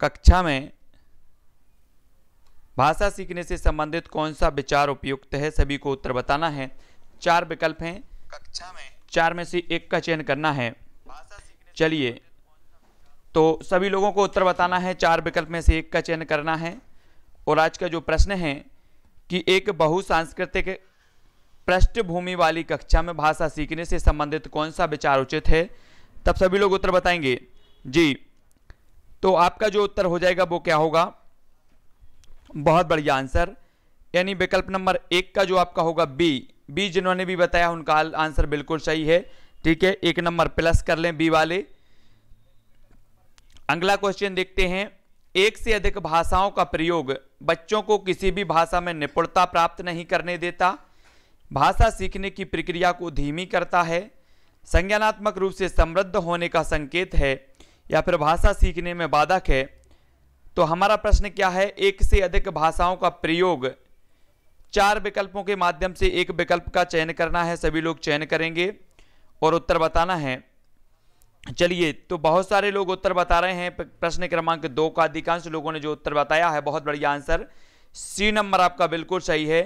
कक्षा में भाषा सीखने से संबंधित कौन सा विचार उपयुक्त है सभी को उत्तर बताना है चार विकल्प हैं कक्षा में चार में से एक का चयन करना है चलिए तो सभी लोगों को उत्तर बताना है चार विकल्प में से एक का चयन करना है और आज का जो प्रश्न है कि एक सांस्कृतिक पृष्ठभूमि वाली कक्षा में भाषा सीखने से संबंधित कौन सा विचार उचित है तब सभी लोग उत्तर बताएंगे जी तो आपका जो उत्तर हो जाएगा वो क्या होगा बहुत बढ़िया आंसर यानी विकल्प नंबर एक का जो आपका होगा बी बी जिन्होंने भी बताया उनका आंसर बिल्कुल सही है ठीक है एक नंबर प्लस कर लें बी वाले अगला क्वेश्चन देखते हैं एक से अधिक भाषाओं का प्रयोग बच्चों को किसी भी भाषा में निपुणता प्राप्त नहीं करने देता भाषा सीखने की प्रक्रिया को धीमी करता है संज्ञानात्मक रूप से समृद्ध होने का संकेत है या फिर भाषा सीखने में बाधक है तो हमारा प्रश्न क्या है एक से अधिक भाषाओं का प्रयोग चार विकल्पों के माध्यम से एक विकल्प का चयन करना है सभी लोग चयन करेंगे और उत्तर बताना है चलिए तो बहुत सारे लोग उत्तर बता रहे हैं प्रश्न क्रमांक दो का अधिकांश लोगों ने जो उत्तर बताया है बहुत बढ़िया आंसर सी नंबर आपका बिल्कुल सही है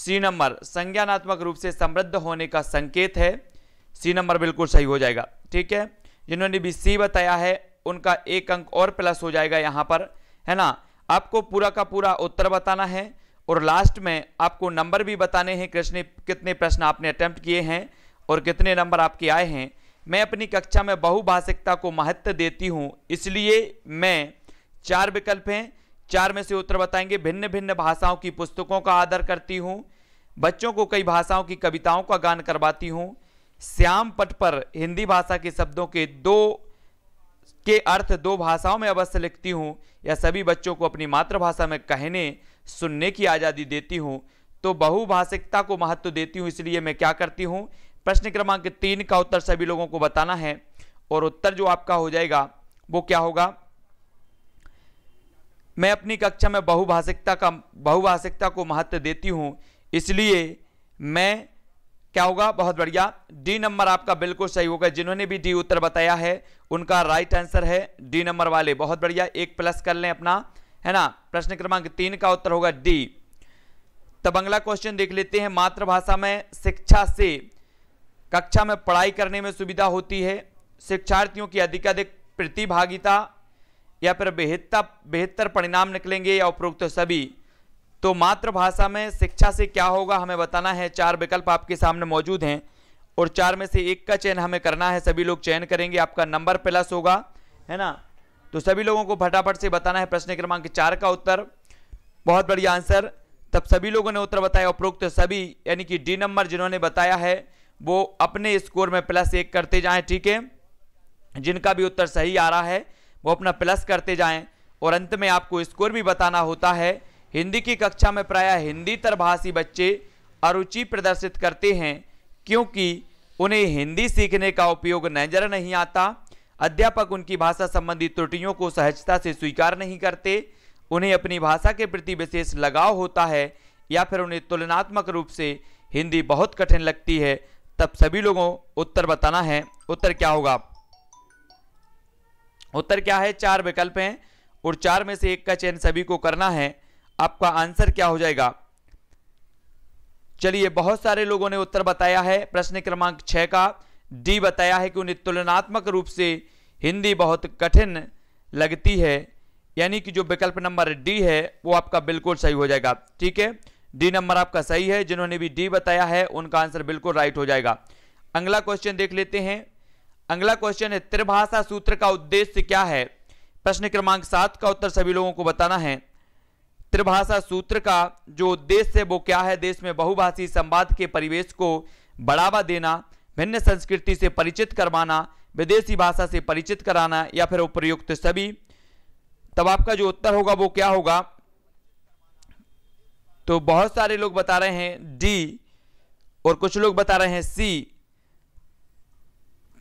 सी नंबर संज्ञानात्मक रूप से समृद्ध होने का संकेत है सी नंबर बिल्कुल सही हो जाएगा ठीक है जिन्होंने भी सी बताया है उनका एक अंक और प्लस हो जाएगा यहाँ पर है ना आपको पूरा का पूरा उत्तर बताना है और लास्ट में आपको नंबर भी बताने हैं कृष्ण कितने प्रश्न आपने अटैम्प्ट किए हैं और कितने नंबर आपके आए हैं मैं अपनी कक्षा में बहुभाषिकता को महत्व देती हूँ इसलिए मैं चार विकल्प हैं चार में से उत्तर बताएंगे भिन्न भिन्न भाषाओं की पुस्तकों का आदर करती हूँ बच्चों को कई भाषाओं की कविताओं का गान करवाती हूँ श्याम पट पर हिंदी भाषा के शब्दों के दो के अर्थ दो भाषाओं में अवश्य लिखती हूँ या सभी बच्चों को अपनी मातृभाषा में कहने सुनने की आज़ादी देती हूँ तो बहुभाषिकता को महत्व देती हूँ इसलिए मैं क्या करती हूँ प्रश्न क्रमांक तीन का उत्तर सभी लोगों को बताना है और उत्तर जो आपका हो जाएगा वो क्या होगा मैं अपनी कक्षा में बहुभाषिकता का बहुभाषिकता को महत्व देती हूँ इसलिए मैं क्या होगा बहुत बढ़िया डी नंबर आपका बिल्कुल सही होगा जिन्होंने भी डी उत्तर बताया है उनका राइट आंसर है डी नंबर वाले बहुत बढ़िया एक प्लस कर लें अपना है ना प्रश्न क्रमांक तीन का उत्तर होगा डी तब अगला क्वेश्चन देख लेते हैं मातृभाषा में शिक्षा से कक्षा में पढ़ाई करने में सुविधा होती है शिक्षार्थियों की अधिकाधिक प्रतिभागिता या फिर बेहतर बेहतर परिणाम निकलेंगे या उपरोक्त सभी तो मातृभाषा में शिक्षा से क्या होगा हमें बताना है चार विकल्प आपके सामने मौजूद हैं और चार में से एक का चयन हमें करना है सभी लोग चयन करेंगे आपका नंबर प्लस होगा है ना तो सभी लोगों को फटाफट से बताना है प्रश्न क्रमांक चार का उत्तर बहुत बढ़िया आंसर तब सभी लोगों ने उत्तर बताया उपरोक्त तो सभी यानी कि डी नंबर जिन्होंने बताया है वो अपने स्कोर में प्लस एक करते जाएं ठीक है जिनका भी उत्तर सही आ रहा है वो अपना प्लस करते जाएं और अंत में आपको स्कोर भी बताना होता है हिंदी की कक्षा में प्रायः हिंदी तरभाषी बच्चे अरुचि प्रदर्शित करते हैं क्योंकि उन्हें हिंदी सीखने का उपयोग नजर नहीं आता अध्यापक उनकी भाषा संबंधी त्रुटियों को सहजता से स्वीकार नहीं करते उन्हें अपनी भाषा के प्रति विशेष लगाव होता है या फिर उन्हें तुलनात्मक रूप से हिंदी बहुत कठिन लगती है तब सभी लोगों उत्तर बताना है उत्तर क्या होगा उत्तर क्या है चार विकल्प हैं और चार में से एक का चयन सभी को करना है आपका आंसर क्या हो जाएगा चलिए बहुत सारे लोगों ने उत्तर बताया है प्रश्न क्रमांक छह का डी बताया है कि उन्हें तुलनात्मक रूप से हिंदी बहुत कठिन लगती है यानी कि जो विकल्प नंबर डी है वो आपका बिल्कुल सही हो जाएगा ठीक है डी नंबर आपका सही है जिन्होंने भी डी बताया है उनका आंसर बिल्कुल राइट हो जाएगा अगला क्वेश्चन देख लेते हैं अगला क्वेश्चन है त्रिभाषा सूत्र का उद्देश्य क्या है प्रश्न क्रमांक सात का उत्तर सभी लोगों को बताना है त्रिभाषा सूत्र का जो उद्देश्य है वो क्या है देश में बहुभाषी संवाद के परिवेश को बढ़ावा देना भिन्न संस्कृति से परिचित करवाना विदेशी भाषा से परिचित कराना या फिर उपयुक्त सभी तब आपका जो उत्तर होगा वो क्या होगा तो बहुत सारे लोग बता रहे हैं डी और कुछ लोग बता रहे हैं सी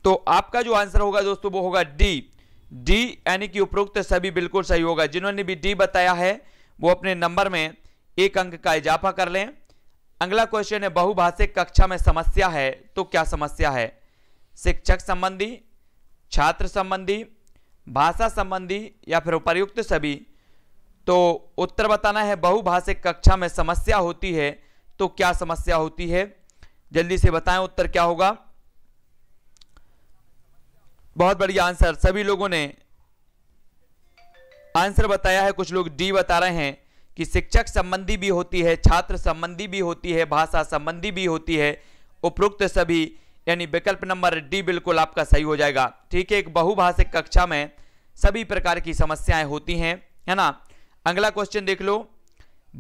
तो आपका जो आंसर होगा दोस्तों वो होगा डी डी यानी कि उपरोक्त सभी बिल्कुल सही होगा जिन्होंने भी डी बताया है वो अपने नंबर में एक अंक का इजाफा कर लें अगला क्वेश्चन है बहुभाषिक कक्षा में समस्या है तो क्या समस्या है शिक्षक संबंधी छात्र संबंधी भाषा संबंधी या फिर उपर्युक्त सभी तो उत्तर बताना है बहुभाषिक कक्षा में समस्या होती है तो क्या समस्या होती है जल्दी से बताएं उत्तर क्या होगा बहुत बढ़िया आंसर सभी लोगों ने आंसर बताया है कुछ लोग डी बता रहे हैं कि शिक्षक संबंधी भी होती है छात्र संबंधी भी होती है भाषा संबंधी भी होती है उपरोक्त सभी यानी विकल्प नंबर डी बिल्कुल आपका सही हो जाएगा ठीक है एक बहुभाषिक कक्षा में सभी प्रकार की समस्याएं होती हैं है ना अगला क्वेश्चन देख लो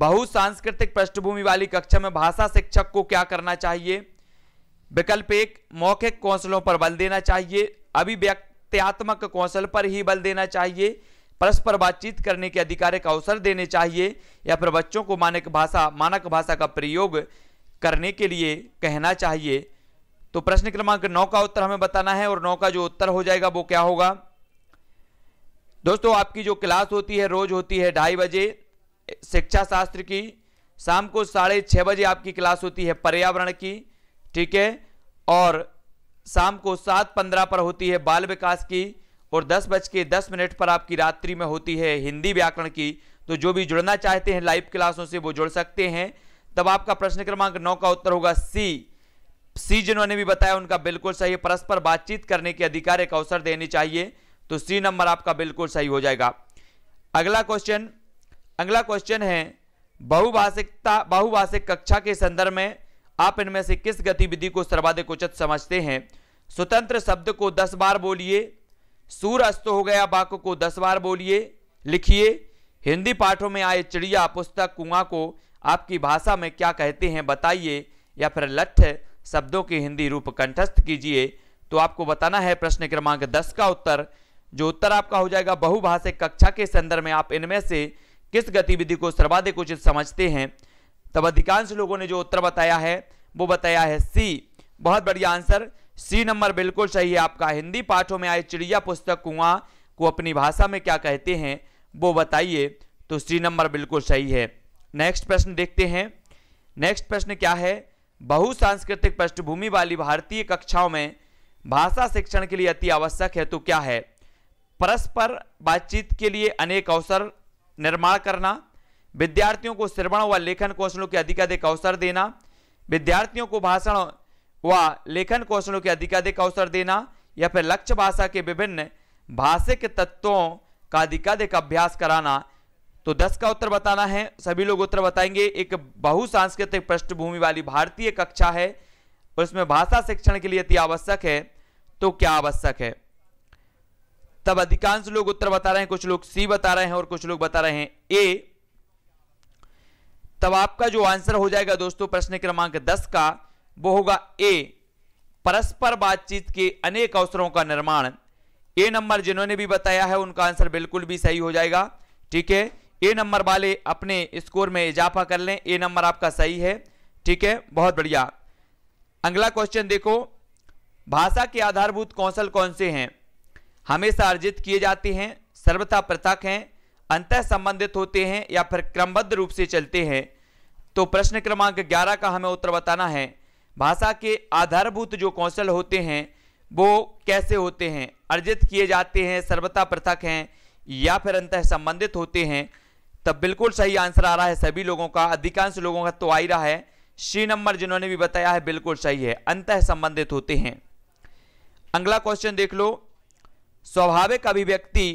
बहु सांस्कृतिक पृष्ठभूमि वाली कक्षा में भाषा शिक्षक को क्या करना चाहिए विकल्प एक मौखिक कौशलों पर बल देना चाहिए अभिव्यक्त्यात्मक कौशल पर ही बल देना चाहिए परस्पर बातचीत करने के अधिकार का अवसर देने चाहिए या फिर बच्चों को मानक भाषा मानक भाषा का प्रयोग करने के लिए कहना चाहिए तो प्रश्न क्रमांक नौ का उत्तर हमें बताना है और नौ का जो उत्तर हो जाएगा वो क्या होगा दोस्तों आपकी जो क्लास होती है रोज होती है ढाई बजे शिक्षा शास्त्र की शाम को साढ़े छः बजे आपकी क्लास होती है पर्यावरण की ठीक है और शाम को सात पंद्रह पर होती है बाल विकास की और दस बज के दस मिनट पर आपकी रात्रि में होती है हिंदी व्याकरण की तो जो भी जुड़ना चाहते हैं लाइव क्लासों से वो जुड़ सकते हैं तब आपका प्रश्न क्रमांक नौ का उत्तर होगा सी सी जिन्होंने भी बताया उनका बिल्कुल सही परस्पर बातचीत करने के अधिकार एक अवसर देने चाहिए तो सी नंबर आपका बिल्कुल सही हो जाएगा अगला क्वेश्चन अगला क्वेश्चन है बहुभाषिकता बहुभाषिक कक्षा के संदर्भ में आप इनमें से किस गतिविधि को सर्वाधिक उचित समझते हैं स्वतंत्र शब्द को दस बार बोलिए सूर्य अस्त हो गया वाक्य को दस बार बोलिए लिखिए हिंदी पाठों में आए चिड़िया पुस्तक कुआ को आपकी भाषा में क्या कहते हैं बताइए या फिर लठ शब्दों के हिंदी रूप कंठस्थ कीजिए तो आपको बताना है प्रश्न क्रमांक दस का उत्तर जो उत्तर आपका हो जाएगा बहुभाषिक कक्षा के संदर्भ में आप इनमें से किस गतिविधि को सर्वाधिक उचित समझते हैं तब अधिकांश लोगों ने जो उत्तर बताया है वो बताया है सी बहुत बढ़िया आंसर सी नंबर बिल्कुल सही है आपका हिंदी पाठों में आए चिड़िया पुस्तक कुआं को अपनी भाषा में क्या कहते हैं वो बताइए तो सी नंबर बिल्कुल सही है नेक्स्ट प्रश्न देखते हैं नेक्स्ट प्रश्न क्या है बहु सांस्कृतिक पृष्ठभूमि वाली भारतीय कक्षाओं में भाषा शिक्षण के लिए अति आवश्यक है तो क्या है परस्पर बातचीत के लिए अनेक अवसर निर्माण करना विद्यार्थियों को श्रवण व लेखन कौशलों के अधिकाधिक अवसर देना विद्यार्थियों को भाषण व लेखन कौशलों के अधिकाधिक अवसर देना या फिर लक्ष्य भाषा के विभिन्न भाषिक तत्वों का अधिकाधिक अभ्यास कराना तो दस का उत्तर बताना है सभी लोग उत्तर बताएंगे एक बहु सांस्कृतिक पृष्ठभूमि वाली भारतीय कक्षा है और इसमें भाषा शिक्षण के लिए अति आवश्यक है तो क्या आवश्यक है तब अधिकांश लोग उत्तर बता रहे हैं कुछ लोग सी बता रहे हैं और कुछ लोग बता रहे हैं ए तब आपका जो आंसर हो जाएगा दोस्तों प्रश्न क्रमांक दस का वो होगा ए परस्पर बातचीत के अनेक अवसरों का निर्माण ए नंबर जिन्होंने भी बताया है उनका आंसर बिल्कुल भी सही हो जाएगा ठीक है ए नंबर वाले अपने स्कोर में इजाफा कर लें ए नंबर आपका सही है ठीक है बहुत बढ़िया अगला क्वेश्चन देखो भाषा के आधारभूत कौशल कौन से हैं हमेशा अर्जित किए जाते हैं सर्वथा पृथक हैं अंत संबंधित होते हैं या फिर क्रमबद्ध रूप से चलते हैं तो प्रश्न क्रमांक 11 का हमें उत्तर बताना है भाषा के आधारभूत जो कौशल होते हैं वो कैसे होते हैं अर्जित किए जाते हैं सर्वथा पृथक हैं या फिर अंत संबंधित होते हैं तब बिल्कुल सही आंसर आ रहा है सभी लोगों का अधिकांश लोगों का तो आ ही रहा है सी नंबर जिन्होंने भी बताया है बिल्कुल सही है अंतः संबंधित होते हैं अगला क्वेश्चन देख लो स्वाभाविक अभिव्यक्ति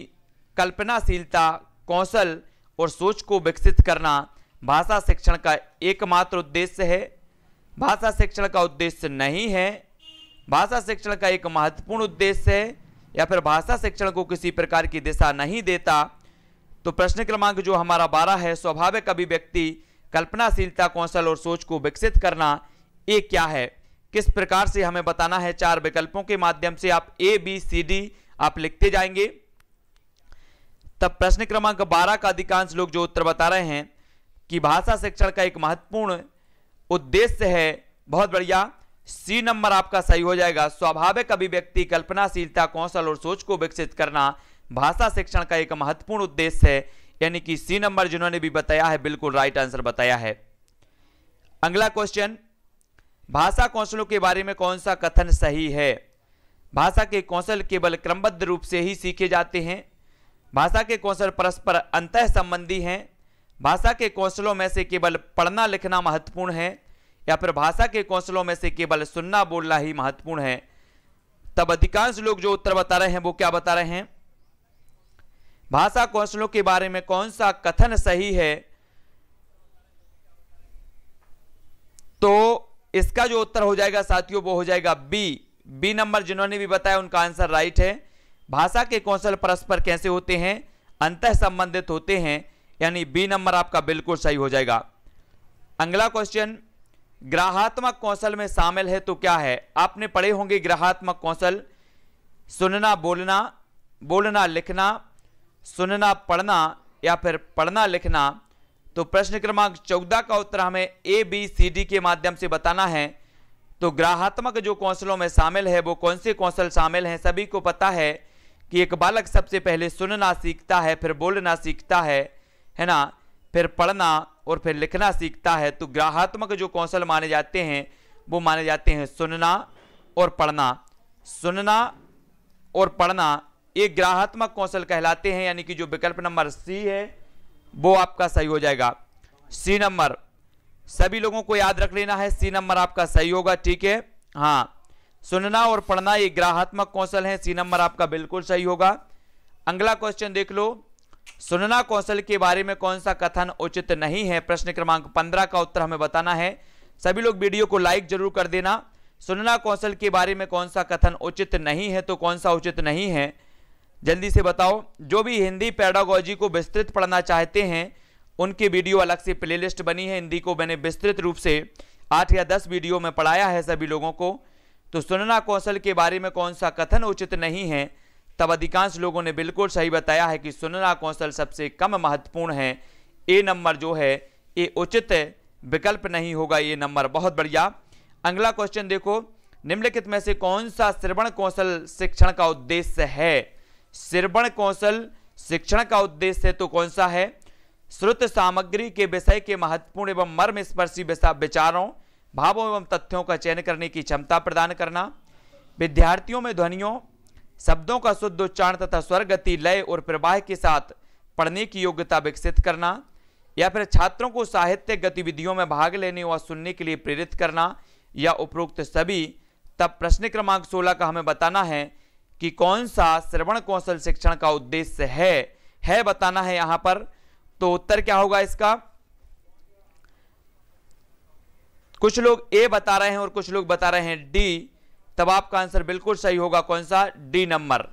कल्पनाशीलता कौशल और सोच को विकसित करना भाषा शिक्षण का एकमात्र उद्देश्य है भाषा शिक्षण का उद्देश्य नहीं है भाषा शिक्षण का एक महत्वपूर्ण उद्देश्य है या फिर भाषा शिक्षण को किसी प्रकार की दिशा नहीं देता तो प्रश्न क्रमांक जो हमारा बारह है स्वाभाविक अभिव्यक्ति कल्पनाशीलता कौशल और सोच को विकसित करना ये क्या है किस प्रकार से हमें बताना है चार विकल्पों के माध्यम से आप ए बी सी डी आप लिखते जाएंगे तब प्रश्न क्रमांक 12 का अधिकांश लोग जो उत्तर बता रहे हैं कि भाषा शिक्षण का एक महत्वपूर्ण उद्देश्य है बहुत बढ़िया सी नंबर आपका सही हो जाएगा स्वाभाविक अभिव्यक्ति कल्पनाशीलता कौशल और सोच को विकसित करना भाषा शिक्षण का एक महत्वपूर्ण उद्देश्य है यानी कि सी नंबर जिन्होंने भी बताया है बिल्कुल राइट आंसर बताया है अगला क्वेश्चन भाषा कौशलों के बारे में कौन सा कथन सही है भाषा के कौशल केवल क्रमबद्ध रूप से ही सीखे जाते हैं भाषा के कौशल परस्पर अंत संबंधी हैं भाषा के कौशलों में से केवल पढ़ना लिखना महत्वपूर्ण है या फिर भाषा के कौशलों में से केवल सुनना बोलना ही महत्वपूर्ण है तब अधिकांश लोग जो उत्तर बता रहे हैं वो क्या बता रहे हैं भाषा कौशलों के बारे में कौन सा कथन सही है तो इसका जो उत्तर हो जाएगा साथियों वो हो जाएगा बी बी नंबर जिन्होंने भी बताया उनका आंसर राइट है भाषा के कौशल परस्पर कैसे होते हैं अंत संबंधित होते हैं यानी बी नंबर आपका बिल्कुल सही हो जाएगा अगला क्वेश्चन ग्राहात्मक कौशल में शामिल है तो क्या है आपने पढ़े होंगे ग्राहात्मक कौशल सुनना बोलना बोलना लिखना सुनना पढ़ना या फिर पढ़ना लिखना तो प्रश्न क्रमांक चौदह का उत्तर हमें ए बी सी डी के माध्यम से बताना है तो ग्राहात्मक जो कौशलों में शामिल है वो कौन से कौशल शामिल हैं सभी को पता है कि एक बालक सबसे पहले सुनना सीखता है फिर बोलना सीखता है है ना फिर पढ़ना और फिर लिखना सीखता है तो ग्राहात्मक जो कौशल माने जाते हैं वो माने जाते हैं सुनना और पढ़ना सुनना और पढ़ना ये ग्राहात्मक कौशल कहलाते हैं यानी कि जो विकल्प नंबर सी है वो आपका सही हो जाएगा सी नंबर सभी लोगों को याद रख लेना है सी नंबर आपका सही होगा ठीक है हाँ सुनना और पढ़ना ये ग्राहात्मक कौशल है सी नंबर आपका बिल्कुल सही होगा अगला क्वेश्चन देख लो सुनना कौशल के बारे में कौन सा कथन उचित नहीं है प्रश्न क्रमांक पंद्रह का उत्तर हमें बताना है सभी लोग वीडियो को लाइक जरूर कर देना सुनना कौशल के बारे में कौन सा कथन उचित नहीं है तो कौन सा उचित नहीं है जल्दी से बताओ जो भी हिंदी पैडागोजी को विस्तृत पढ़ना चाहते हैं उनकी वीडियो अलग से प्लेलिस्ट बनी है हिंदी को मैंने विस्तृत रूप से आठ या दस वीडियो में पढ़ाया है सभी लोगों को तो सुनना कौशल के बारे में कौन सा कथन उचित नहीं है तब अधिकांश लोगों ने बिल्कुल सही बताया है कि सुनना कौशल सबसे कम महत्वपूर्ण है ए नंबर जो है ये उचित विकल्प नहीं होगा ये नंबर बहुत बढ़िया अगला क्वेश्चन देखो निम्नलिखित में से कौन सा श्रवण कौशल शिक्षण का उद्देश्य है श्रवण कौशल शिक्षण का उद्देश्य तो कौन सा है श्रुत सामग्री के विषय के महत्वपूर्ण एवं मर्म स्पर्शी विचारों भावों एवं तथ्यों का चयन करने की क्षमता प्रदान करना विद्यार्थियों में ध्वनियों शब्दों का शुद्ध उच्चारण तथा स्वर गति लय और प्रवाह के साथ पढ़ने की योग्यता विकसित करना या फिर छात्रों को साहित्य गतिविधियों में भाग लेने व सुनने के लिए प्रेरित करना या उपरोक्त सभी तब प्रश्न क्रमांक 16 का हमें बताना है कि कौन सा श्रवण कौशल शिक्षण का उद्देश्य है है बताना है यहां पर तो उत्तर क्या होगा इसका कुछ लोग ए बता रहे हैं और कुछ लोग बता रहे हैं डी तब आपका आंसर बिल्कुल सही होगा कौन सा डी नंबर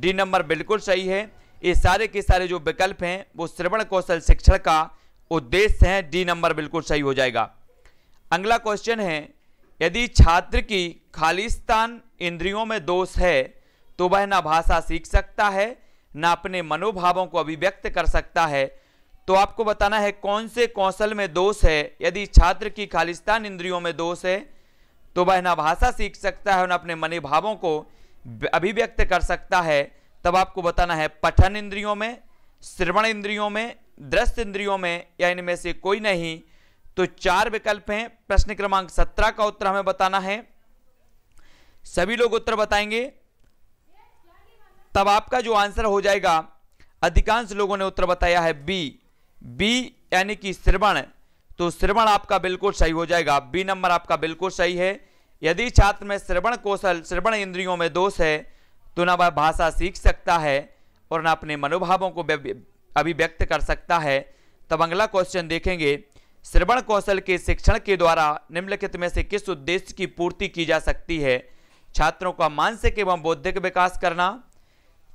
डी नंबर बिल्कुल सही है ये सारे के सारे जो विकल्प हैं वो श्रवण कौशल शिक्षण का उद्देश्य है डी नंबर बिल्कुल सही हो जाएगा अगला क्वेश्चन है यदि छात्र की खालिस्तान इंद्रियों में दोष है तो वह ना भाषा सीख सकता है ना अपने मनोभावों को अभिव्यक्त कर सकता है तो आपको बताना है कौन से कौशल में दोष है यदि छात्र की खालिस्तान इंद्रियों में दोष है तो वह ना भाषा सीख सकता है ना अपने मनी भावों को अभिव्यक्त कर सकता है तब आपको बताना है पठन इंद्रियों में श्रवण इंद्रियों में दृष्ट इंद्रियों में या इनमें से कोई नहीं तो चार विकल्प हैं प्रश्न क्रमांक सत्रह का उत्तर हमें बताना है सभी लोग उत्तर बताएंगे तब आपका जो आंसर हो जाएगा अधिकांश लोगों ने उत्तर बताया है बी बी यानी कि श्रवण तो श्रवण आपका बिल्कुल सही हो जाएगा बी नंबर आपका बिल्कुल सही है यदि छात्र में श्रवण कौशल श्रवण इंद्रियों में दोष है तो ना वह भाषा सीख सकता है और ना अपने मनोभावों को अभिव्यक्त कर सकता है तब अगला क्वेश्चन देखेंगे श्रवण कौशल के शिक्षण के द्वारा निम्नलिखित में से किस उद्देश्य की पूर्ति की जा सकती है छात्रों का मानसिक एवं बौद्धिक विकास करना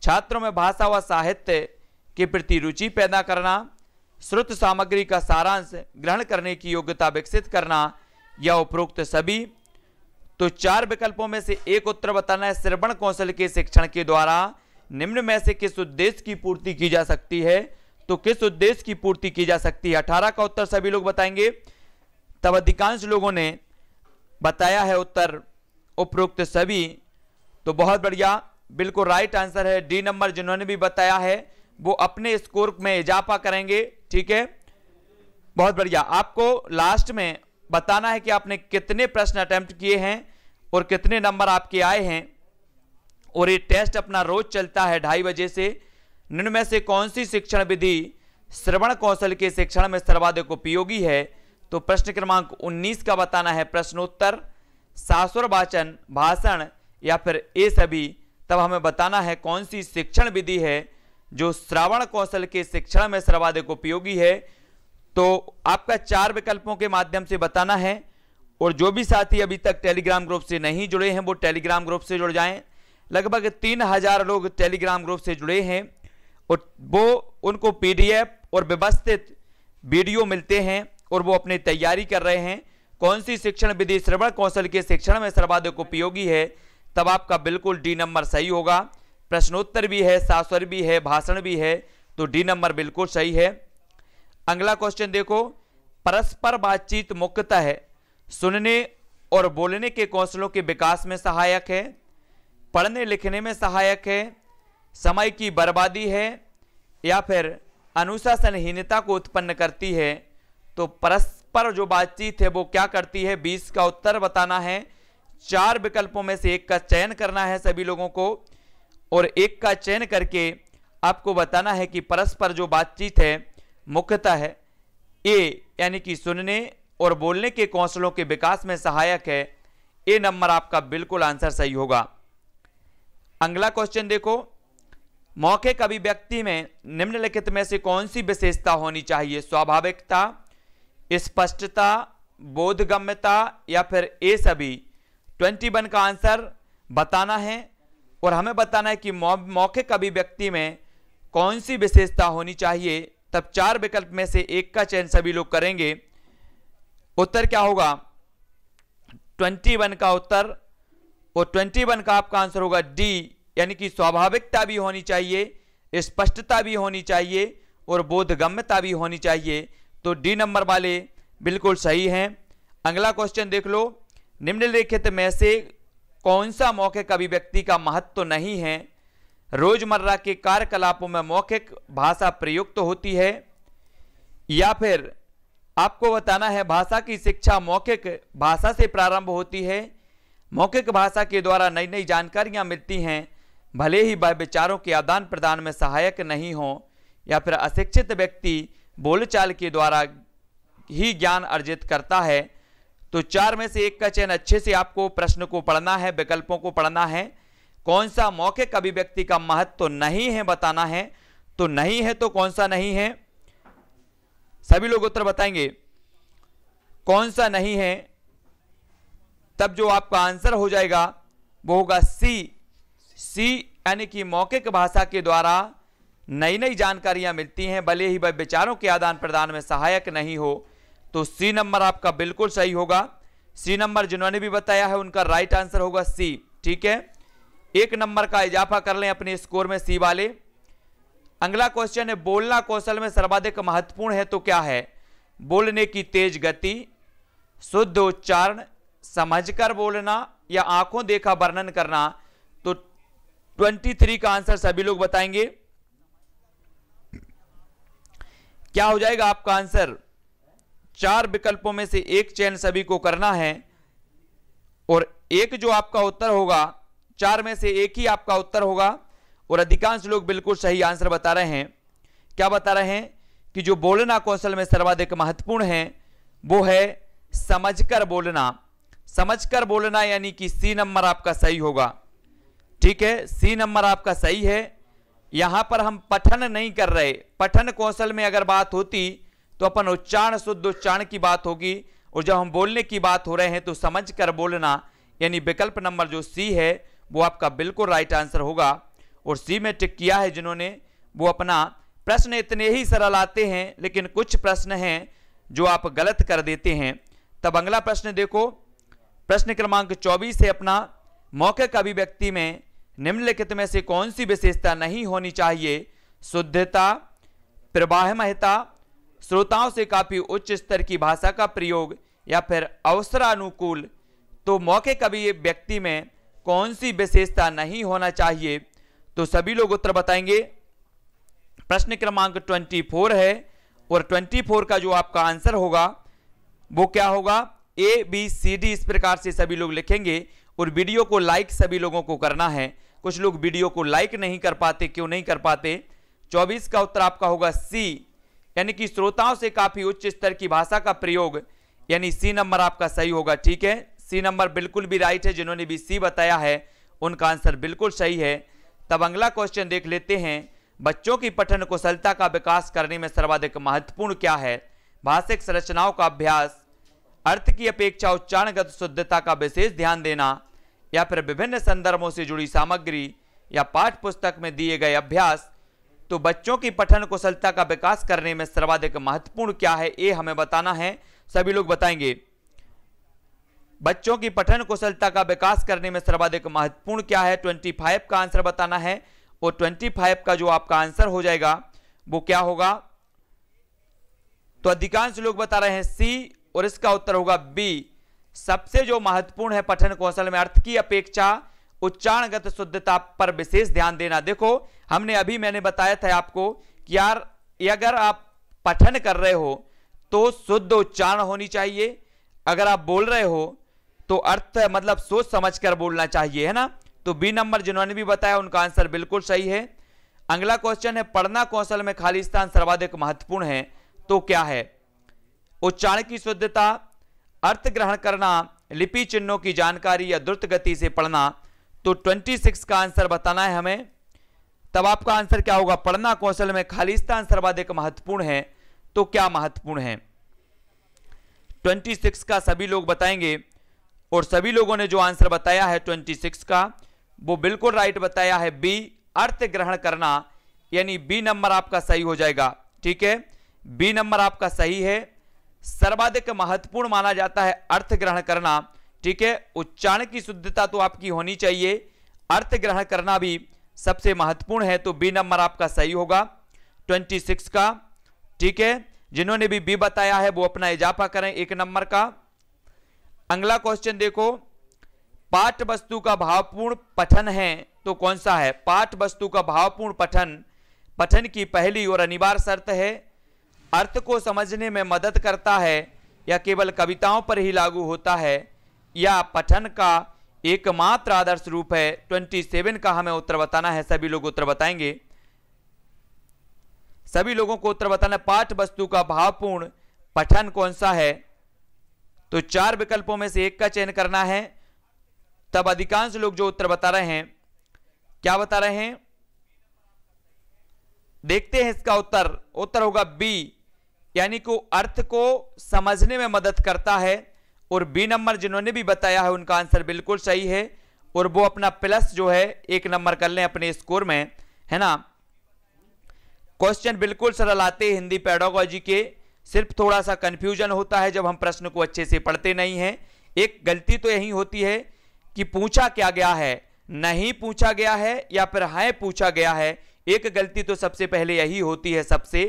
छात्रों में भाषा व साहित्य के प्रति रुचि पैदा करना श्रुत सामग्री का सारांश ग्रहण करने की योग्यता विकसित करना या उपरोक्त सभी तो चार विकल्पों में से एक उत्तर बताना है श्रवण कौशल के शिक्षण के द्वारा निम्न में से किस उद्देश्य की पूर्ति की जा सकती है तो किस उद्देश्य की पूर्ति की जा सकती है अठारह का उत्तर सभी लोग बताएंगे तब अधिकांश लोगों ने बताया है उत्तर उपरोक्त सभी तो बहुत बढ़िया बिल्कुल राइट आंसर है डी नंबर जिन्होंने भी बताया है वो अपने स्कोर में इजाफा करेंगे ठीक है बहुत बढ़िया आपको लास्ट में बताना है कि आपने कितने प्रश्न अटैम्प्ट किए हैं और कितने नंबर आपके आए हैं और ये टेस्ट अपना रोज चलता है ढाई बजे से निम्न में से कौन सी शिक्षण विधि श्रवण कौशल के शिक्षण में सर्वाधिक उपयोगी है तो प्रश्न क्रमांक 19 का बताना है प्रश्नोत्तर सासुर वाचन भाषण या फिर ये सभी तब हमें बताना है कौन सी शिक्षण विधि है जो श्रावण कौशल के शिक्षण में सर्वाधिक उपयोगी है तो आपका चार विकल्पों के माध्यम से बताना है और जो भी साथी अभी तक टेलीग्राम ग्रुप से नहीं जुड़े हैं वो टेलीग्राम ग्रुप से जुड़ जाएं लगभग तीन हजार लोग टेलीग्राम ग्रुप से जुड़े हैं और वो उनको पीडीएफ और व्यवस्थित वीडियो मिलते हैं और वो अपनी तैयारी कर रहे हैं कौन सी शिक्षण विधि श्रवण कौशल के शिक्षण में सर्वाधिक उपयोगी है तब आपका बिल्कुल डी नंबर सही होगा प्रश्नोत्तर भी है सास्वर भी है भाषण भी है तो डी नंबर बिल्कुल सही है अगला क्वेश्चन देखो परस्पर बातचीत मुख्यतः है सुनने और बोलने के कौशलों के विकास में सहायक है पढ़ने लिखने में सहायक है समय की बर्बादी है या फिर अनुशासनहीनता को उत्पन्न करती है तो परस्पर जो बातचीत है वो क्या करती है बीस का उत्तर बताना है चार विकल्पों में से एक का चयन करना है सभी लोगों को और एक का चयन करके आपको बताना है कि परस्पर जो बातचीत है मुख्यतः है ए यानी कि सुनने और बोलने के कौशलों के विकास में सहायक है ए नंबर आपका बिल्कुल आंसर सही होगा अगला क्वेश्चन देखो मौखिक अभिव्यक्ति में निम्नलिखित में से कौन सी विशेषता होनी चाहिए स्वाभाविकता स्पष्टता बोधगम्यता या फिर ए सभी 21 का आंसर बताना है और हमें बताना है कि मौखिक अभिव्यक्ति में कौन सी विशेषता होनी चाहिए तब चार विकल्प में से एक का चयन सभी लोग करेंगे उत्तर क्या होगा 21 का उत्तर और 21 का आपका आंसर होगा डी यानी कि स्वाभाविकता भी होनी चाहिए स्पष्टता भी होनी चाहिए और बोधगम्यता भी होनी चाहिए तो डी नंबर वाले बिल्कुल सही हैं अगला क्वेश्चन देख लो निम्नलिखित में से कौन सा मौखिक अभिव्यक्ति का महत्व तो नहीं है रोजमर्रा के कार्यकलापों में मौखिक भाषा प्रयुक्त तो होती है या फिर आपको बताना है भाषा की शिक्षा मौखिक भाषा से प्रारंभ होती है मौखिक भाषा के द्वारा नई नई जानकारियाँ मिलती हैं भले ही वह विचारों के आदान प्रदान में सहायक नहीं हों या फिर अशिक्षित व्यक्ति बोलचाल के द्वारा ही ज्ञान अर्जित करता है तो चार में से एक का चयन अच्छे से आपको प्रश्न को पढ़ना है विकल्पों को पढ़ना है कौन सा मौखिक अभिव्यक्ति का महत्व तो नहीं है बताना है तो नहीं है तो कौन सा नहीं है सभी लोग उत्तर बताएंगे कौन सा नहीं है तब जो आपका आंसर हो जाएगा वो होगा सी सी यानी कि मौखिक भाषा के द्वारा नई नई जानकारियां मिलती हैं भले ही वह विचारों के आदान प्रदान में सहायक नहीं हो तो सी नंबर आपका बिल्कुल सही होगा सी नंबर जिन्होंने भी बताया है उनका राइट आंसर होगा सी ठीक है एक नंबर का इजाफा कर लें अपने स्कोर में सी वाले अगला क्वेश्चन है बोलना कौशल में सर्वाधिक महत्वपूर्ण है तो क्या है बोलने की तेज गति शुद्ध उच्चारण समझकर बोलना या आंखों देखा वर्णन करना तो 23 का आंसर सभी लोग बताएंगे क्या हो जाएगा आपका आंसर चार विकल्पों में से एक चयन सभी को करना है और एक जो आपका उत्तर होगा चार में से एक ही आपका उत्तर होगा और अधिकांश लोग बिल्कुल सही आंसर बता रहे हैं क्या बता रहे हैं कि जो बोलना कौशल में सर्वाधिक महत्वपूर्ण है वो है समझकर बोलना समझकर बोलना यानी कि सी नंबर आपका सही होगा ठीक है सी नंबर आपका सही है यहां पर हम पठन नहीं कर रहे पठन कौशल में अगर बात होती तो अपन उच्चारण शुद्ध उच्चारण की बात होगी और जब हम बोलने की बात हो रहे हैं तो समझ कर बोलना यानी विकल्प नंबर जो सी है वो आपका बिल्कुल राइट आंसर होगा और सी में टिक किया है जिन्होंने वो अपना प्रश्न इतने ही सरल आते हैं लेकिन कुछ प्रश्न हैं जो आप गलत कर देते हैं तब अगला प्रश्न देखो प्रश्न क्रमांक 24 है अपना मौखिक अभिव्यक्ति में निम्नलिखित में से कौन सी विशेषता नहीं होनी चाहिए शुद्धता प्रवाहमयता श्रोताओं से काफ़ी उच्च स्तर की भाषा का प्रयोग या फिर अवसरानुकूल तो मौके कभी व्यक्ति में कौन सी विशेषता नहीं होना चाहिए तो सभी लोग उत्तर बताएंगे प्रश्न क्रमांक 24 है और 24 का जो आपका आंसर होगा वो क्या होगा ए बी सी डी इस प्रकार से सभी लोग लिखेंगे और वीडियो को लाइक सभी लोगों को करना है कुछ लोग वीडियो को लाइक नहीं कर पाते क्यों नहीं कर पाते 24 का उत्तर आपका होगा सी यानी कि श्रोताओं से काफी उच्च स्तर की भाषा का प्रयोग यानी सी नंबर आपका सही होगा ठीक है सी नंबर बिल्कुल भी राइट है जिन्होंने भी सी बताया है उनका आंसर बिल्कुल सही है तब अगला क्वेश्चन देख लेते हैं बच्चों की पठन कुशलता का विकास करने में सर्वाधिक महत्वपूर्ण क्या है भाषिक संरचनाओं का अभ्यास अर्थ की अपेक्षा उच्चारणगत शुद्धता का विशेष ध्यान देना या फिर विभिन्न संदर्भों से जुड़ी सामग्री या पाठ्य पुस्तक में दिए गए अभ्यास तो बच्चों की पठन कुशलता का विकास करने में सर्वाधिक महत्वपूर्ण क्या है ये हमें बताना है सभी लोग बताएंगे बच्चों की पठन कुशलता का विकास करने में सर्वाधिक महत्वपूर्ण क्या है 25 का आंसर बताना है और 25 का जो आपका आंसर हो जाएगा वो क्या होगा तो अधिकांश लोग बता रहे हैं सी और इसका उत्तर होगा बी सबसे जो महत्वपूर्ण है पठन कौशल में अर्थ की अपेक्षा उच्चारणगत शुद्धता पर विशेष ध्यान देना देखो हमने अभी मैंने बताया था आपको कि यार अगर आप पठन कर रहे हो तो शुद्ध उच्चारण होनी चाहिए अगर आप बोल रहे हो तो अर्थ मतलब सोच समझ कर बोलना चाहिए है ना तो बी नंबर जिन्होंने भी बताया उनका आंसर बिल्कुल सही है अगला क्वेश्चन है पढ़ना कौशल में खालिस्तान सर्वाधिक महत्वपूर्ण है तो क्या है उच्चारण की शुद्धता अर्थ ग्रहण करना लिपि चिन्हों की जानकारी या द्रुत गति से पढ़ना तो 26 का आंसर बताना है हमें तब आपका आंसर क्या होगा पढ़ना कौशल में खालिस्तान सर्वाधिक महत्वपूर्ण है तो क्या महत्वपूर्ण है 26 का सभी लोग बताएंगे और सभी लोगों ने जो आंसर बताया है 26 का वो बिल्कुल राइट बताया है बी अर्थ ग्रहण करना यानी बी नंबर आपका सही हो जाएगा ठीक है बी नंबर आपका सही है सर्वाधिक महत्वपूर्ण माना जाता है अर्थ ग्रहण करना ठीक है उच्चारण की शुद्धता तो आपकी होनी चाहिए अर्थ ग्रहण करना भी सबसे महत्वपूर्ण है तो बी नंबर आपका सही होगा ट्वेंटी सिक्स का ठीक है जिन्होंने भी बी बताया है वो अपना इजाफा करें एक नंबर का अगला क्वेश्चन देखो पाठ वस्तु का भावपूर्ण पठन है तो कौन सा है पाठ वस्तु का भावपूर्ण पठन पठन की पहली और अनिवार्य शर्त है अर्थ को समझने में मदद करता है या केवल कविताओं पर ही लागू होता है या पठन का एकमात्र आदर्श रूप है 27 का हमें उत्तर बताना है सभी लोग उत्तर बताएंगे सभी लोगों को उत्तर बताना पाठ वस्तु का भावपूर्ण पठन कौन सा है तो चार विकल्पों में से एक का चयन करना है तब अधिकांश लोग जो उत्तर बता रहे हैं क्या बता रहे हैं देखते हैं इसका उत्तर उत्तर होगा बी यानी को अर्थ को समझने में मदद करता है और बी नंबर जिन्होंने भी बताया है उनका आंसर बिल्कुल सही है और वो अपना प्लस जो है एक नंबर कर लें अपने स्कोर में है ना क्वेश्चन बिल्कुल सरल आते हिंदी पैडोलॉजी के सिर्फ थोड़ा सा कन्फ्यूजन होता है जब हम प्रश्न को अच्छे से पढ़ते नहीं हैं एक गलती तो यही होती है कि पूछा क्या गया है नहीं पूछा गया है या फिर हाँ पूछा गया है एक गलती तो सबसे पहले यही होती है सबसे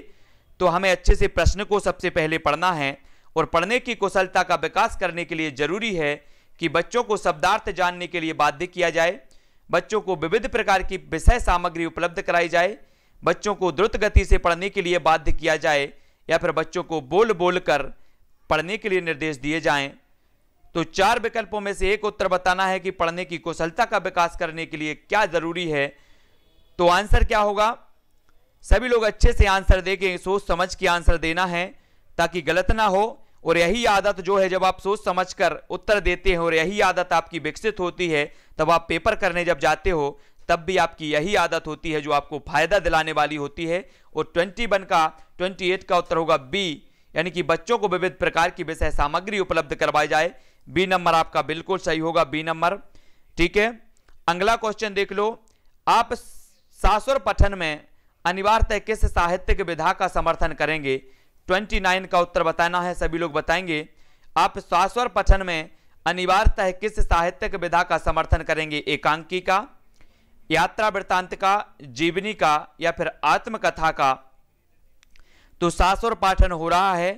तो हमें अच्छे से प्रश्न को सबसे पहले पढ़ना है और पढ़ने की कुशलता का विकास करने के लिए जरूरी है कि बच्चों को शब्दार्थ जानने के लिए बाध्य किया जाए बच्चों को विविध प्रकार की विषय सामग्री उपलब्ध कराई जाए बच्चों को द्रुत गति से पढ़ने के लिए बाध्य किया जाए या फिर बच्चों को बोल बोल कर पढ़ने के लिए निर्देश दिए जाएं तो चार विकल्पों में से एक उत्तर बताना है कि पढ़ने की कुशलता का विकास करने के लिए क्या जरूरी है तो आंसर क्या होगा सभी लोग अच्छे से आंसर देखें सोच समझ के आंसर देना है ताकि गलत ना हो और यही आदत जो है जब आप सोच समझ कर उत्तर देते हैं और यही आदत आपकी विकसित होती है तब आप पेपर करने जब जाते हो तब भी आपकी यही आदत होती है जो आपको फायदा दिलाने वाली होती है और ट्वेंटी वन का ट्वेंटी एट का उत्तर होगा बी यानी कि बच्चों को विविध प्रकार की विषय सामग्री उपलब्ध करवाई जाए बी नंबर आपका बिल्कुल सही होगा बी नंबर ठीक है अगला क्वेश्चन देख लो आप सासुर पठन में अनिवार्यतः किस साहित्यिक विधा का समर्थन करेंगे 29 का उत्तर बताना है सभी लोग बताएंगे आप स्वास्वर पठन में अनिवार्यतः किस साहित्यिक विधा का समर्थन करेंगे एकांकी का यात्रा वृत्तांत का जीवनी का या फिर आत्मकथा का तो सासुर पाठन हो रहा है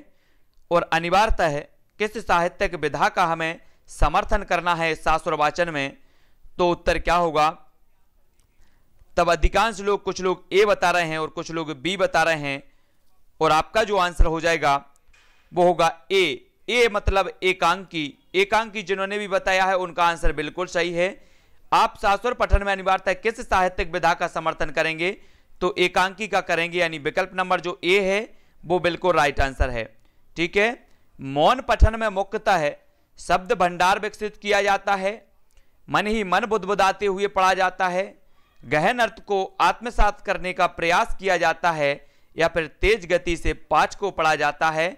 और अनिवार्यतः किस साहित्यिक विधा का हमें समर्थन करना है सासुर वाचन में तो उत्तर क्या होगा तब अधिकांश लोग कुछ लोग ए बता रहे हैं और कुछ लोग बी बता रहे हैं और आपका जो आंसर हो जाएगा वो होगा ए ए मतलब एकांकी एकांकी जिन्होंने भी बताया है उनका आंसर बिल्कुल सही है आप सासुर पठन में अनिवार्यता किस साहित्यिक विधा का समर्थन करेंगे तो एकांकी का करेंगे यानी विकल्प नंबर जो ए है वो बिल्कुल राइट आंसर है ठीक है मौन पठन में है शब्द भंडार विकसित किया जाता है मन ही मन बुदबुदाते हुए पढ़ा जाता है गहन अर्थ को आत्मसात करने का प्रयास किया जाता है या फिर तेज गति से पाँच को पढ़ा जाता है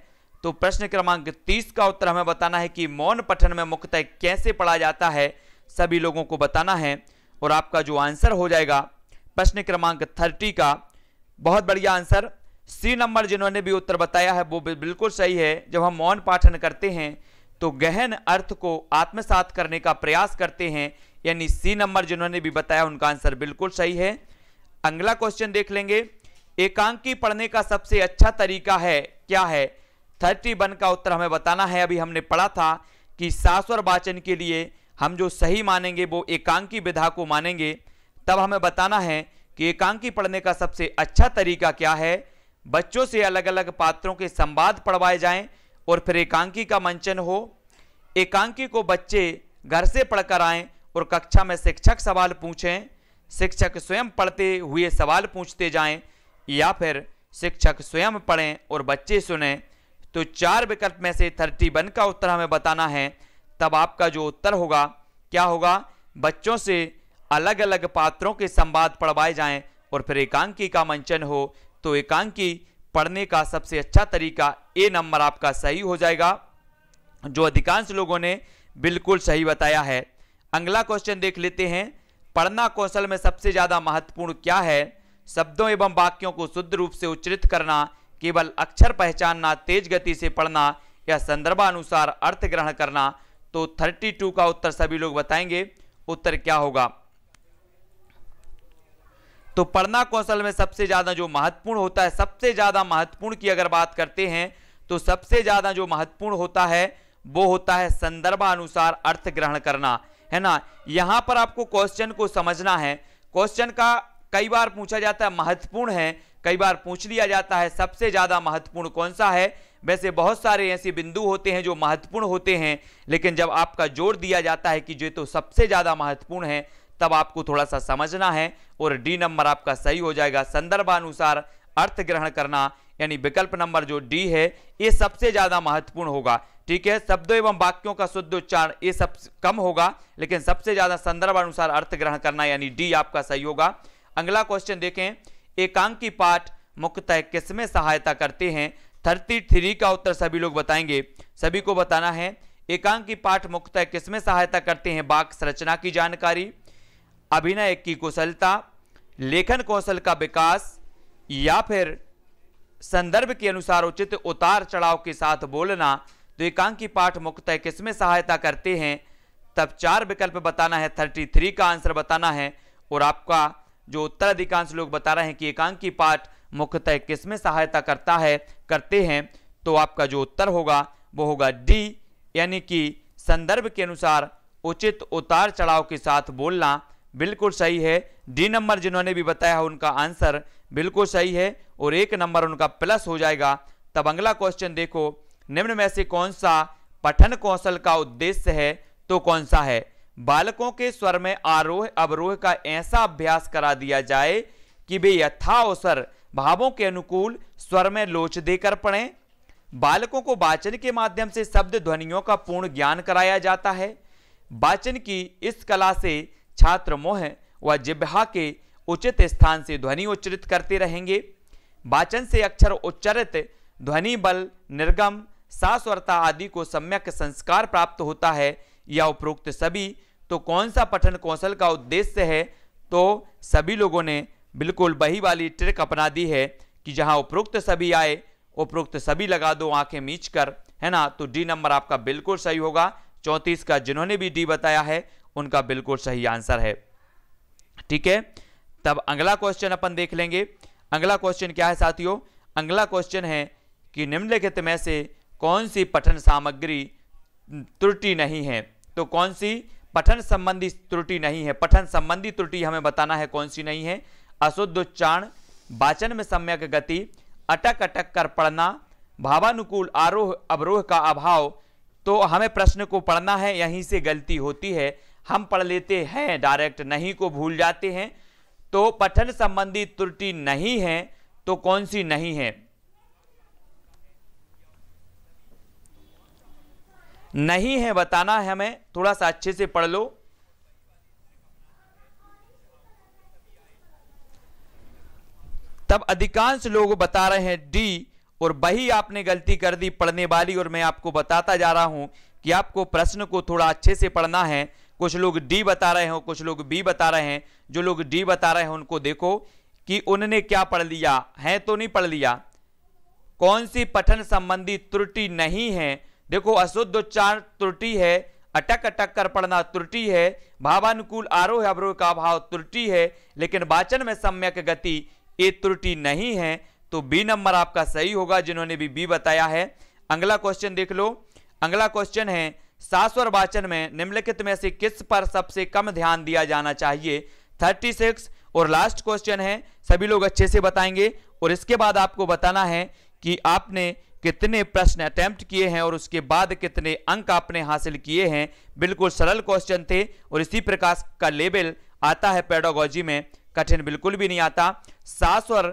तो प्रश्न क्रमांक तीस का उत्तर हमें बताना है कि मौन पठन में मुख्यतः कैसे पढ़ा जाता है सभी लोगों को बताना है और आपका जो आंसर हो जाएगा प्रश्न क्रमांक थर्टी का बहुत बढ़िया आंसर सी नंबर जिन्होंने भी उत्तर बताया है वो बिल्कुल सही है जब हम मौन पाठन करते हैं तो गहन अर्थ को आत्मसात करने का प्रयास करते हैं यानी सी नंबर जिन्होंने भी बताया उनका आंसर बिल्कुल सही है अगला क्वेश्चन देख लेंगे एकांकी पढ़ने का सबसे अच्छा तरीका है क्या है थर्टी वन का उत्तर हमें बताना है अभी हमने पढ़ा था कि सास्वर वाचन के लिए हम जो सही मानेंगे वो एकांकी विधा को मानेंगे तब हमें बताना है कि एकांकी पढ़ने का सबसे अच्छा तरीका क्या है बच्चों से अलग अलग पात्रों के संवाद पढ़वाए जाएं और फिर एकांकी का मंचन हो एकांकी को बच्चे घर से पढ़कर आएं और कक्षा में शिक्षक सवाल पूछें शिक्षक स्वयं पढ़ते हुए सवाल पूछते जाएं या फिर शिक्षक स्वयं पढ़ें और बच्चे सुने तो चार विकल्प में से थर्टी वन का उत्तर हमें बताना है तब आपका जो उत्तर होगा क्या होगा बच्चों से अलग अलग पात्रों के संवाद पढ़वाए जाएं और फिर एकांकी का मंचन हो तो एकांकी पढ़ने का सबसे अच्छा तरीका ए नंबर आपका सही हो जाएगा जो अधिकांश लोगों ने बिल्कुल सही बताया है अगला क्वेश्चन देख लेते हैं पढ़ना कौशल में सबसे ज़्यादा महत्वपूर्ण क्या है शब्दों एवं वाक्यों को शुद्ध रूप से उच्चरित करना केवल अक्षर पहचानना तेज गति से पढ़ना या संदर्भानुसार अर्थ ग्रहण करना तो 32 का उत्तर सभी लोग बताएंगे उत्तर क्या होगा तो पढ़ना कौशल में सबसे ज़्यादा जो महत्वपूर्ण होता है सबसे ज़्यादा महत्वपूर्ण की अगर बात करते हैं तो सबसे ज़्यादा जो महत्वपूर्ण होता है वो होता है संदर्भानुसार अर्थ ग्रहण करना है ना यहां पर आपको क्वेश्चन को समझना है क्वेश्चन का कई बार पूछा जाता है महत्वपूर्ण है कई बार पूछ लिया जाता है सबसे ज़्यादा महत्वपूर्ण कौन सा है वैसे बहुत सारे ऐसे बिंदु होते हैं जो महत्वपूर्ण होते हैं लेकिन जब आपका जोर दिया जाता है कि जो तो सबसे ज़्यादा महत्वपूर्ण है तब आपको थोड़ा सा समझना है और डी नंबर आपका सही हो जाएगा संदर्भानुसार अर्थ ग्रहण करना यानी विकल्प नंबर जो डी है ये सबसे ज़्यादा महत्वपूर्ण होगा ठीक है शब्दों एवं वाक्यों का शुद्ध उच्चारण ये सब कम होगा लेकिन सबसे ज़्यादा संदर्भ अनुसार अर्थ ग्रहण करना यानी डी आपका सही होगा अगला क्वेश्चन देखें एकांकी पाठ मुख्यतः किसमें सहायता करते हैं थर्टी थ्री का उत्तर सभी लोग बताएंगे सभी को बताना है एकांकी पाठ मुख्यतः किसमें सहायता करते हैं बाक संरचना की जानकारी अभिनय की कुशलता लेखन कौशल का विकास या फिर संदर्भ के अनुसार उचित उतार चढ़ाव के साथ बोलना तो एकांकी पाठ मुख्यतः किसमें सहायता करते हैं तब चार विकल्प बताना है थर्टी थ्री का आंसर बताना है और आपका जो अधिकांश लोग बता रहे हैं कि एकांकी पाठ मुख्यतः किसमें सहायता करता है करते हैं तो आपका जो उत्तर होगा वो होगा डी यानी कि संदर्भ के अनुसार उचित उतार चढ़ाव के साथ बोलना बिल्कुल सही है डी नंबर जिन्होंने भी बताया है उनका आंसर बिल्कुल सही है और एक नंबर उनका प्लस हो जाएगा तब अगला क्वेश्चन देखो निम्न में से कौन सा पठन कौशल का उद्देश्य है तो कौन सा है बालकों के स्वर में आरोह अवरोह का ऐसा अभ्यास करा दिया जाए कि वे यथावसर भावों के अनुकूल स्वर में लोच देकर पढ़ें बालकों को वाचन के माध्यम से शब्द ध्वनियों का पूर्ण ज्ञान कराया जाता है वाचन की इस कला से छात्र मोह व जिब्हा के उचित स्थान से ध्वनि उच्चरित करते रहेंगे वाचन से अक्षर उच्चरित ध्वनि बल निर्गम सास्वरता आदि को सम्यक संस्कार प्राप्त होता है या उपरोक्त सभी तो कौन सा पठन कौशल का उद्देश्य है तो सभी लोगों ने बिल्कुल बही वाली ट्रिक अपना दी है कि जहां उपरोक्त सभी आए उपरोक्त सभी लगा दो आंखें मीच कर है ना तो डी नंबर आपका बिल्कुल सही होगा चौंतीस का जिन्होंने भी डी बताया है उनका बिल्कुल सही आंसर है ठीक है तब अगला क्वेश्चन अपन देख लेंगे अगला क्वेश्चन क्या है साथियों अगला क्वेश्चन है कि निम्नलिखित में से कौन सी पठन सामग्री त्रुटि नहीं है तो कौन सी पठन संबंधी त्रुटि नहीं है पठन संबंधी त्रुटि हमें बताना है कौन सी नहीं है अशुद्ध उच्चारण वाचन में सम्यक गति अटक अटक कर पढ़ना भावानुकूल आरोह अवरोह का अभाव तो हमें प्रश्न को पढ़ना है यहीं से गलती होती है हम पढ़ लेते हैं डायरेक्ट नहीं को भूल जाते हैं तो पठन संबंधी त्रुटि नहीं है तो कौन सी नहीं है नहीं है बताना है हमें थोड़ा सा अच्छे से पढ़ लो तब अधिकांश लोग बता रहे हैं डी और वही आपने गलती कर दी पढ़ने वाली और मैं आपको बताता जा रहा हूं कि आपको प्रश्न को थोड़ा अच्छे से पढ़ना है कुछ लोग डी बता रहे हो कुछ लोग बी बता रहे हैं जो लोग डी बता रहे हैं उनको देखो कि उन्होंने क्या पढ़ लिया है तो नहीं पढ़ लिया कौन सी पठन संबंधी त्रुटि नहीं है देखो अशुद्ध उच्चारण त्रुटि है अटक अटक कर पढ़ना त्रुटि है भावानुकूल आरोह अवरोह का भाव त्रुटि है लेकिन वाचन में सम्यक गति ये त्रुटि नहीं है तो बी नंबर आपका सही होगा जिन्होंने भी बी बताया है अगला क्वेश्चन देख लो अगला क्वेश्चन है सास्वर वाचन में निम्नलिखित में से किस पर सबसे कम ध्यान दिया जाना चाहिए 36 और लास्ट क्वेश्चन है सभी लोग अच्छे से बताएंगे और इसके बाद आपको बताना है कि आपने कितने प्रश्न अटैम्प्ट किए हैं और उसके बाद कितने अंक आपने हासिल किए हैं बिल्कुल सरल क्वेश्चन थे और इसी प्रकार का लेबल आता है पेडोगोजी में कठिन बिल्कुल भी नहीं आता और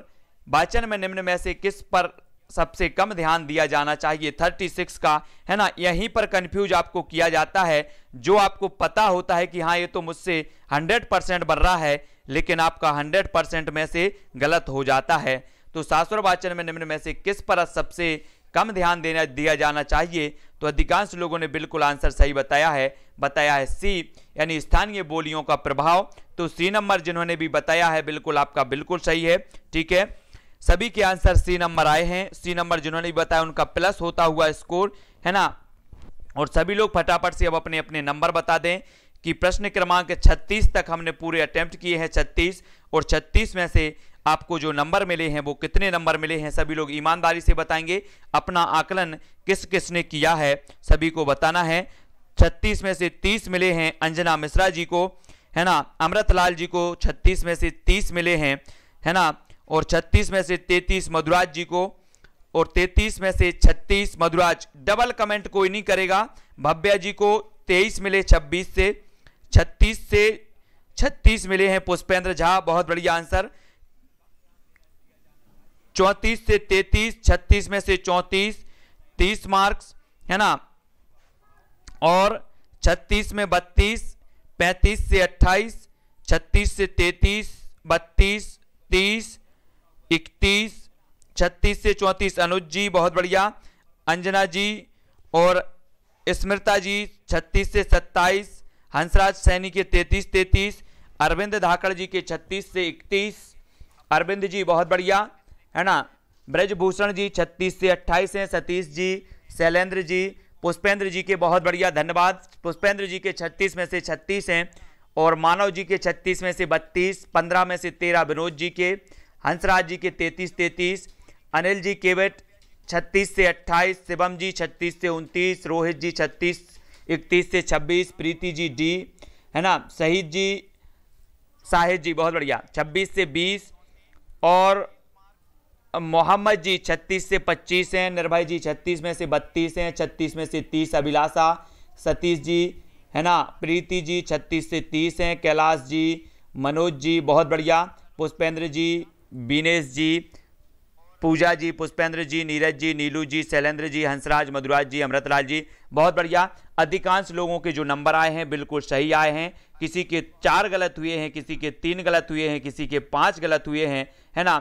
वाचन में निम्न में से किस पर सबसे कम ध्यान दिया जाना चाहिए 36 का है ना यहीं पर कंफ्यूज आपको किया जाता है जो आपको पता होता है कि हाँ ये तो मुझसे 100 परसेंट बन रहा है लेकिन आपका 100 परसेंट में से गलत हो जाता है तो सासुर वाचन में निम्न में से किस पर सबसे कम ध्यान देना दिया जाना चाहिए तो अधिकांश लोगों ने बिल्कुल आंसर सही बताया है बताया है सी यानी स्थानीय बोलियों का प्रभाव तो सी नंबर जिन्होंने भी बताया है बिल्कुल आपका बिल्कुल सही है ठीक है सभी के आंसर सी नंबर आए हैं सी नंबर जिन्होंने भी बताया उनका प्लस होता हुआ स्कोर है ना और सभी लोग फटाफट से अब अपने अपने नंबर बता दें कि प्रश्न क्रमांक छत्तीस तक हमने पूरे अटैम्प्ट किए हैं छत्तीस और छत्तीस में से आपको जो नंबर मिले हैं वो कितने नंबर मिले हैं सभी लोग ईमानदारी से बताएंगे अपना आकलन किस किस ने किया है सभी को बताना है छत्तीस में से तीस मिले हैं अंजना मिश्रा जी को है ना अमृत लाल जी को छत्तीस में से तीस मिले हैं है ना और छत्तीस में से तैतीस मधुराज जी को और 33 में से 36 मधुराज डबल कमेंट कोई नहीं करेगा भव्या जी को 23 मिले 26 से 36 से 36 मिले हैं पुष्पेंद्र झा बहुत बढ़िया आंसर चौंतीस से तैतीस छत्तीस में से चौंतीस तीस मार्क्स है ना और छत्तीस में बत्तीस पैंतीस से अट्ठाईस छत्तीस से तैतीस बत्तीस तीस इकतीस छत्तीस से चौंतीस अनुज जी बहुत बढ़िया अंजना जी और स्मृता जी छत्तीस से सत्ताईस हंसराज सैनी के तैतीस तैतीस अरविंद धाकड़ जी के छत्तीस से इकतीस अरविंद जी बहुत बढ़िया है ना ब्रजभूषण जी छत्तीस से अट्ठाईस हैं सतीश जी शैलेंद्र जी पुष्पेंद्र जी के बहुत बढ़िया धन्यवाद पुष्पेंद्र जी के छत्तीस में से छत्तीस हैं और मानव जी के छत्तीस में से बत्तीस पंद्रह में से तेरह विनोद जी के हंसराज जी के तैतीस तैतीस अनिल जी केवट छत्तीस से अट्ठाईस शिवम जी छत्तीस से उनतीस रोहित जी छत्तीस इकतीस से छब्बीस प्रीति जी डी है ना शहीद जी साहिद जी बहुत बढ़िया छब्बीस से बीस और मोहम्मद जी 36 से 25 हैं निर्भय जी 36 में से 32 हैं 36 में से 30 अभिलाषा सतीश जी है ना प्रीति जी 36 से 30 हैं कैलाश जी मनोज जी बहुत बढ़िया पुष्पेंद्र जी बीनेश जी पूजा जी पुष्पेंद्र जी नीरज जी नीलू जी शैलेंद्र जी हंसराज मधुराज जी अमृतलाल जी बहुत बढ़िया अधिकांश लोगों के जो नंबर आए हैं बिल्कुल सही आए हैं किसी के चार गलत हुए हैं किसी के तीन गलत हुए हैं किसी के पाँच गलत हुए हैं है ना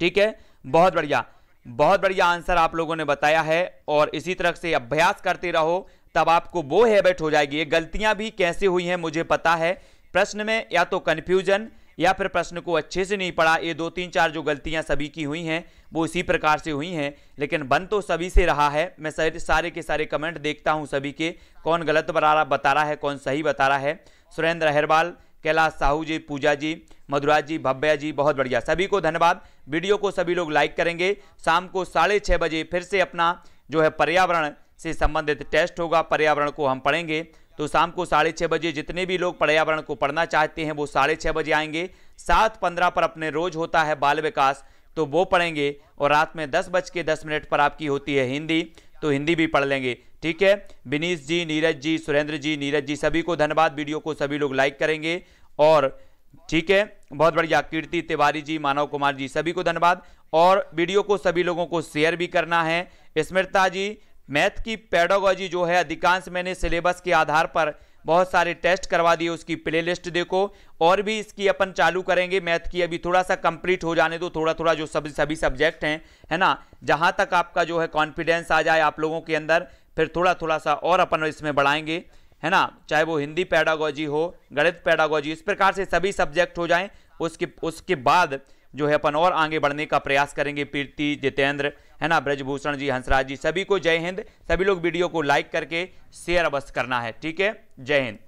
ठीक है बहुत बढ़िया बहुत बढ़िया आंसर आप लोगों ने बताया है और इसी तरह से अभ्यास करते रहो तब आपको वो हैबिट हो जाएगी गलतियां भी कैसे हुई हैं मुझे पता है प्रश्न में या तो कन्फ्यूजन या फिर प्रश्न को अच्छे से नहीं पढ़ा ये दो तीन चार जो गलतियां सभी की हुई हैं वो इसी प्रकार से हुई हैं लेकिन बन तो सभी से रहा है मैं सारे के सारे कमेंट देखता हूं सभी के कौन गलत बता रहा बता रहा है कौन सही बता रहा है सुरेंद्र अहरवाल कैलाश साहू जी पूजा जी मधुराज जी भव्या जी बहुत बढ़िया सभी को धन्यवाद वीडियो को सभी लोग लाइक करेंगे शाम को साढ़े छः बजे फिर से अपना जो है पर्यावरण से संबंधित टेस्ट होगा पर्यावरण को हम पढ़ेंगे तो शाम को साढ़े छः बजे जितने भी लोग पर्यावरण को पढ़ना चाहते हैं वो साढ़े छः बजे आएंगे सात पंद्रह पर अपने रोज होता है बाल विकास तो वो पढ़ेंगे और रात में दस बज के दस मिनट पर आपकी होती है हिंदी तो हिंदी भी पढ़ लेंगे ठीक है विनीश जी नीरज जी सुरेंद्र जी नीरज जी सभी को धन्यवाद वीडियो को सभी लोग लाइक करेंगे और ठीक है बहुत बढ़िया कीर्ति तिवारी जी मानव कुमार जी सभी को धन्यवाद और वीडियो को सभी लोगों को शेयर भी करना है स्मृता जी मैथ की पैडोगॉजी जो है अधिकांश मैंने सिलेबस के आधार पर बहुत सारे टेस्ट करवा दिए उसकी प्लेलिस्ट देखो और भी इसकी अपन चालू करेंगे मैथ की अभी थोड़ा सा कंप्लीट हो जाने दो थोड़ा थोड़ा जो सब सभी सब्जेक्ट हैं है ना जहाँ तक आपका जो है कॉन्फिडेंस आ जाए आप लोगों के अंदर फिर थोड़ा थोड़ा सा और अपन इसमें बढ़ाएंगे है ना चाहे वो हिंदी पैडागोजी हो गणित पैडागोजी इस प्रकार से सभी सब्जेक्ट हो जाएं उसके उसके बाद जो है अपन और आगे बढ़ने का प्रयास करेंगे प्रीति जितेंद्र है ना ब्रजभूषण जी हंसराज जी सभी को जय हिंद सभी लोग वीडियो को लाइक करके शेयर अवश्य करना है ठीक है जय हिंद